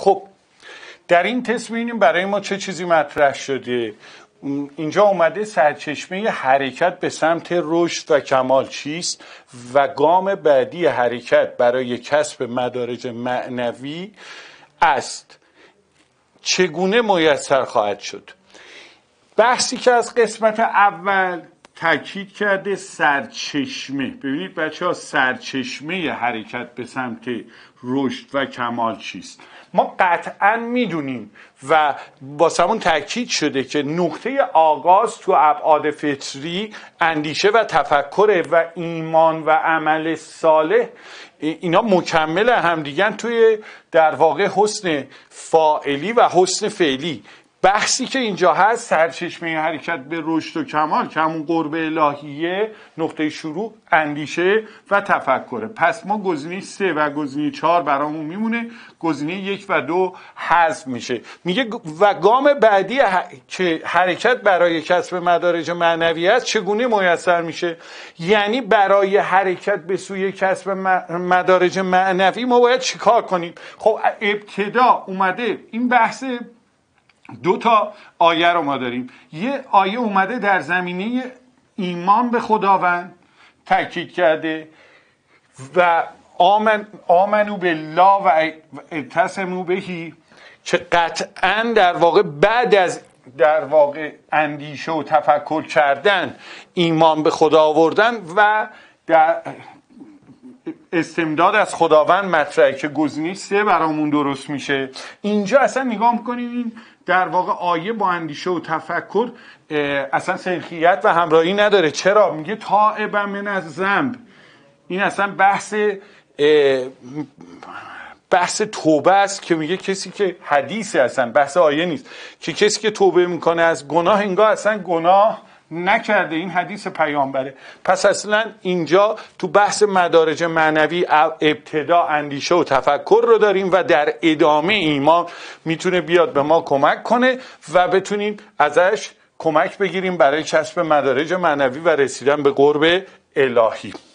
خب در این تست برای ما چه چیزی مطرح شده اینجا اومده سرچشمه حرکت به سمت رشد و کمال چیست و گام بعدی حرکت برای کسب مدارج معنوی است چگونه میسر خواهد شد بحثی که از قسمت اول تکید کرده سرچشمه ببینید بچه ها سرچشمه حرکت به سمت رشد و کمال چیست ما قطعا میدونیم و با باسمون تاکید شده که نقطه آغاز تو ابعاد فطری اندیشه و تفکر و ایمان و عمل صالح اینا مکمل همدیگن توی در واقع حسن فاعلی و حسن فعلی بخشی که اینجا هست سرچشمه حرکت به رشد و کمال که همون قرب الهیه نقطه شروع اندیشه و تفکره پس ما گزینه سه و گزینه چهار برامون میمونه گزینه یک و دو حذف میشه میگه و گام بعدی که حرکت برای کسب مدارج معنوی است چگونه میسر میشه یعنی برای حرکت به سوی کسب مدارج معنوی ما باید چیکار کنیم خب ابتدا اومده این بحث دو تا آیه رو ما داریم یه آیه اومده در زمینه ایمان به خداوند تاکید کرده و آمن آمنو به لا و اتسمو بهی که قطعا در واقع بعد از در واقع اندیشه و تفکر کردن ایمان به خدا آوردن و در استمداد از خداوند مطرحه که گزینه سه برامون درست میشه اینجا اصلا نگاه میکنیم این در واقع آیه با اندیشه و تفکر اصلا سرخیت و همراهی نداره چرا میگه تا من از زنب این اصلا بحث بحث توبه است که میگه کسی که حدیثه اصلا بحث آیه نیست که کسی که توبه میکنه از گناه اینگاه اصلا گناه نکرده این حدیث پیامبره پس اصلا اینجا تو بحث مدارج معنوی ابتدا اندیشه و تفکر رو داریم و در ادامه ایمان میتونه بیاد به ما کمک کنه و بتونیم ازش کمک بگیریم برای چسب مدارج معنوی و رسیدن به قرب الهی